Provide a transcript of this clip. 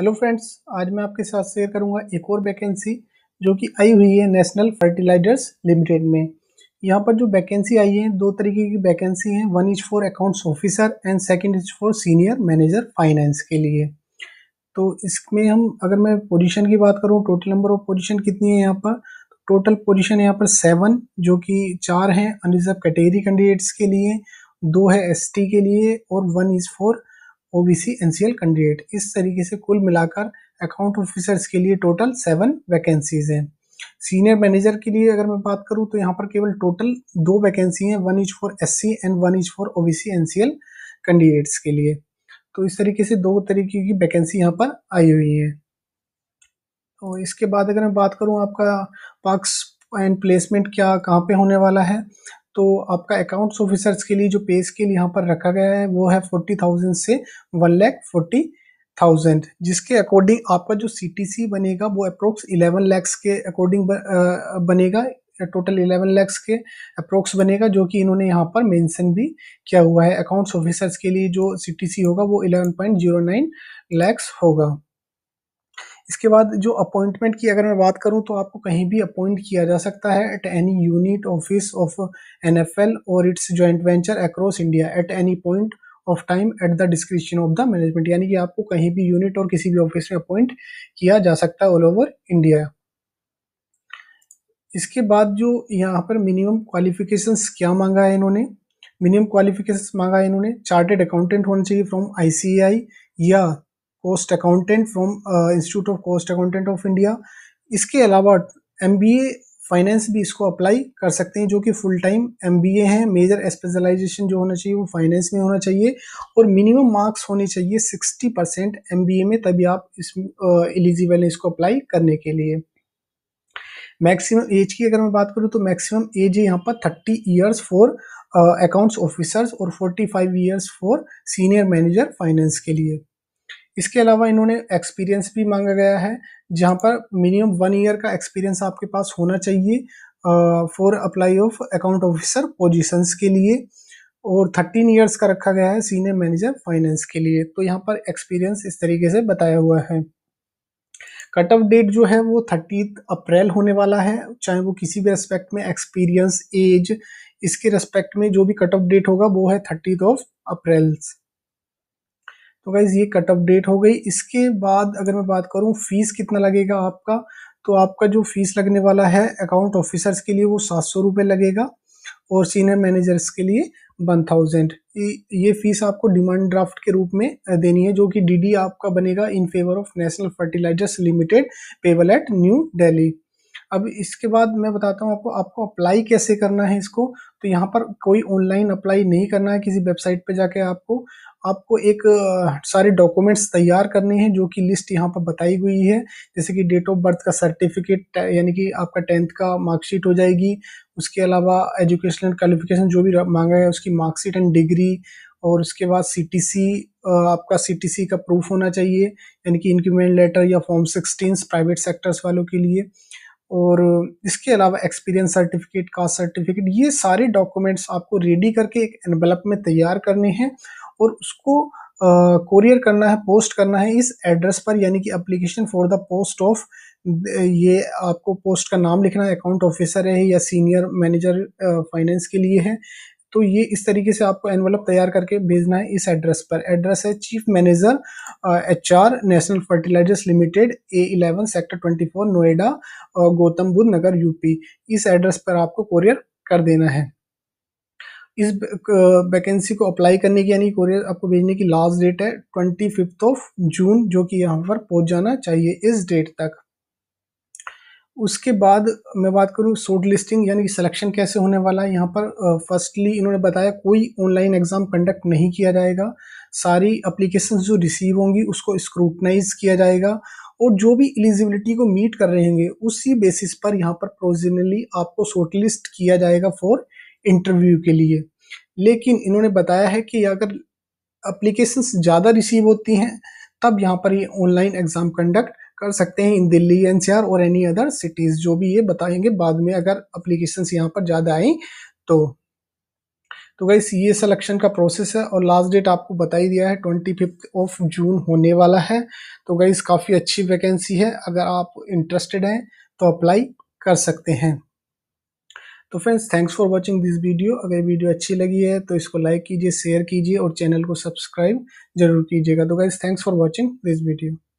hello friends आज मैं आपके साथ शेयर करूंगा एक और वैकेंसी जो कि आई हुई है नेशनल फर्टिलाइजर्स लिमिटेड में यहाँ पर जो वैकेंसी आई है दो तरीके की वैकेंसी है one is for accounts officer and second is for senior manager finance के लिए तो इसमें हम अगर मैं पोजीशन की बात करूँ टोटल नंबर ऑफ पोजिशन कितनी है यहाँ पर टोटल तो पोजिशन यहाँ पर सेवन जो कि चार हैं अनरिजर्व कैटेगरी कैंडिडेट्स के लिए दो है एस के लिए और one is for OBC NCL candidate इस तरीके से कुल मिलाकर अकाउंट ऑफिसर्स के लिए टोटल सेवन वैकेंसीज हैं सीनियर मैनेजर के लिए अगर मैं बात करूं तो यहाँ पर केवल टोटल दो वैकेंसी हैं one is for S and one is for OBC NCL candidates के लिए तो इस तरीके से दो तरीके की वैकेंसी यहाँ पर आई हुई है तो इसके बाद अगर मैं बात करूँ आपका पार्क्स एंड प्लेसमेंट क्या कहाँ पे होने वाला है तो आपका अकाउंट्स ऑफिसर्स के लिए जो पे स्केल यहाँ पर रखा गया है वो है फोर्टी थाउजेंड से वन लैख फोर्टी थाउजेंड जिसके अकॉर्डिंग आपका जो सी बनेगा वो अप्रोक्स इलेवन लैक्स के अकॉर्डिंग बनेगा टोटल इलेवन लैक्स के अप्रोक्स बनेगा जो कि इन्होंने यहाँ पर मेंशन भी किया हुआ है अकाउंट्स ऑफिसर्स के लिए जो सी होगा वो eleven point zero nine lakhs होगा इसके बाद जो अपॉइंटमेंट की अगर मैं बात करूं तो आपको कहीं भी अपॉइंट किया जा सकता है at any unit office of NFL और it's joint venture across India at any point of time at the description of the management यानी कि आपको कहीं भी यूनिट और किसी भी ऑफिस में अपॉइंट किया जा सकता है ऑल ओवर इंडिया इसके बाद जो यहाँ पर मिनिमम क्वालिफिकेशन क्या मांगा है इन्होंने मिनिमम क्वालिफिकेशन मांगा है इन्होंने चार्टेड अकाउंटेंट होना चाहिए फ्रॉम आई या cost accountant from Institute of Cost Accountant of India इसके अलावा एम फाइनेंस भी इसको अप्लाई कर सकते हैं जो कि full time M B A है मेजर स्पेशलाइजेशन जो होना चाहिए वो फाइनेंस में होना चाहिए और मिनिमम मार्क्स होने चाहिए sixty percent M B A में तभी आप इस एलिजिबल uh, हैं इसको अप्लाई करने के लिए मैक्सिमम एज की अगर मैं बात करूँ तो मैक्सिमम एज है यहाँ पर thirty years for accounts officers और forty five years for senior manager finance के लिए इसके अलावा इन्होंने एक्सपीरियंस भी मांगा गया है जहाँ पर मिनिमम वन ईयर का एक्सपीरियंस आपके पास होना चाहिए for apply of account officer positions के लिए और थर्टीन ईयर्स का रखा गया है सीनियर मैनेजर फाइनेंस के लिए तो यहाँ पर एक्सपीरियंस इस तरीके से बताया हुआ है कट ऑफ डेट जो है वो थर्टी अप्रैल होने वाला है चाहे वो किसी भी रेस्पेक्ट में एक्सपीरियंस एज इसके रेस्पेक्ट में जो भी कट ऑफ डेट होगा वो है थर्टीथ ऑफ अप्रैल तो गाइज़ ये कट ऑफ डेट हो गई इसके बाद अगर मैं बात करूँ फ़ीस कितना लगेगा आपका तो आपका जो फ़ीस लगने वाला है अकाउंट ऑफिसर्स के लिए वो सात सौ रुपये लगेगा और सीनियर मैनेजर्स के लिए वन थाउजेंड ये फ़ीस आपको डिमांड ड्राफ्ट के रूप में देनी है जो कि डीडी आपका बनेगा in favour of National Fertilizers Limited payable at New Delhi अब इसके बाद मैं बताता हूँ आपको आपको अप्लाई कैसे करना है इसको तो यहाँ पर कोई ऑनलाइन अप्लाई नहीं करना है किसी वेबसाइट पे जाके आपको आपको एक सारे डॉक्यूमेंट्स तैयार करने हैं जो कि लिस्ट यहाँ पर बताई हुई है जैसे कि डेट ऑफ बर्थ का सर्टिफिकेट यानी कि आपका टेंथ का मार्कशीट हो जाएगी उसके अलावा एजुकेशनल क्वालिफिकेशन जो भी मांगा है उसकी मार्कशीट एंड डिग्री और उसके बाद सी आपका सी का प्रूफ होना चाहिए यानी कि इंक्रीमेंट लेटर या फॉर्म सिक्सटीन प्राइवेट सेक्टर्स वालों के लिए और इसके अलावा एक्सपीरियंस सर्टिफिकेट कास्ट सर्टिफिकेट ये सारे डॉक्यूमेंट्स आपको रेडी करके एक एनवलप में तैयार करने हैं और उसको कोरियर uh, करना है पोस्ट करना है इस एड्रेस पर यानी कि application for the post of ये आपको पोस्ट का नाम लिखना है अकाउंट ऑफिसर है या सीनियर मैनेजर फाइनेंस के लिए है तो ये इस तरीके से आपको एनवलप तैयार करके भेजना है इस एड्रेस पर एड्रेस है chief manager H R National Fertilizers Limited A eleven sector twenty four Noida Gautam Buddh Nagar UP इस एड्रेस पर आपको कोरियर कर देना है इस वैकेंसी को अप्लाई करने की यानी कोरियर आपको भेजने की लास्ट डेट है ट्वेंटी फिफ्थ ऑफ जून जो कि यहाँ पर पहुँच जाना चाहिए इस डेट तक उसके बाद मैं बात करूँ शोर्ट लिस्टिंग यानी कि सिलेक्शन कैसे होने वाला है यहाँ पर फर्स्टली इन्होंने बताया कोई ऑनलाइन एग्ज़ाम कंडक्ट नहीं किया जाएगा सारी अप्लीकेशन जो रिसीव होंगी उसको स्क्रूटनाइज किया जाएगा और जो भी एलिजिबिलिटी को मीट कर रहे होंगे उसी बेसिस पर यहाँ पर प्रोविजनली आपको शॉर्ट लिस्ट किया जाएगा फॉर इंटरव्यू के लिए लेकिन इन्होंने बताया है कि अगर अप्लीकेशन ज़्यादा रिसीव होती हैं तब यहाँ पर ये ऑनलाइन एग्ज़ाम कंडक्ट कर सकते हैं इन दिल्ली एनसीआर और एनी अदर सिटीज जो भी ये बताएंगे बाद में अगर अप्लीकेशन यहाँ पर ज़्यादा आई तो तो गाइस ये सलेक्शन का प्रोसेस है और लास्ट डेट आपको बता ही दिया है ट्वेंटी फिफ्थ ऑफ जून होने वाला है तो गाइस काफ़ी अच्छी वैकेंसी है अगर आप इंटरेस्टेड हैं तो अप्लाई कर सकते हैं तो friends thanks for watching this video अगर वीडियो अच्छी लगी है तो इसको लाइक कीजिए शेयर कीजिए और चैनल को सब्सक्राइब जरूर कीजिएगा तो guys thanks for watching this video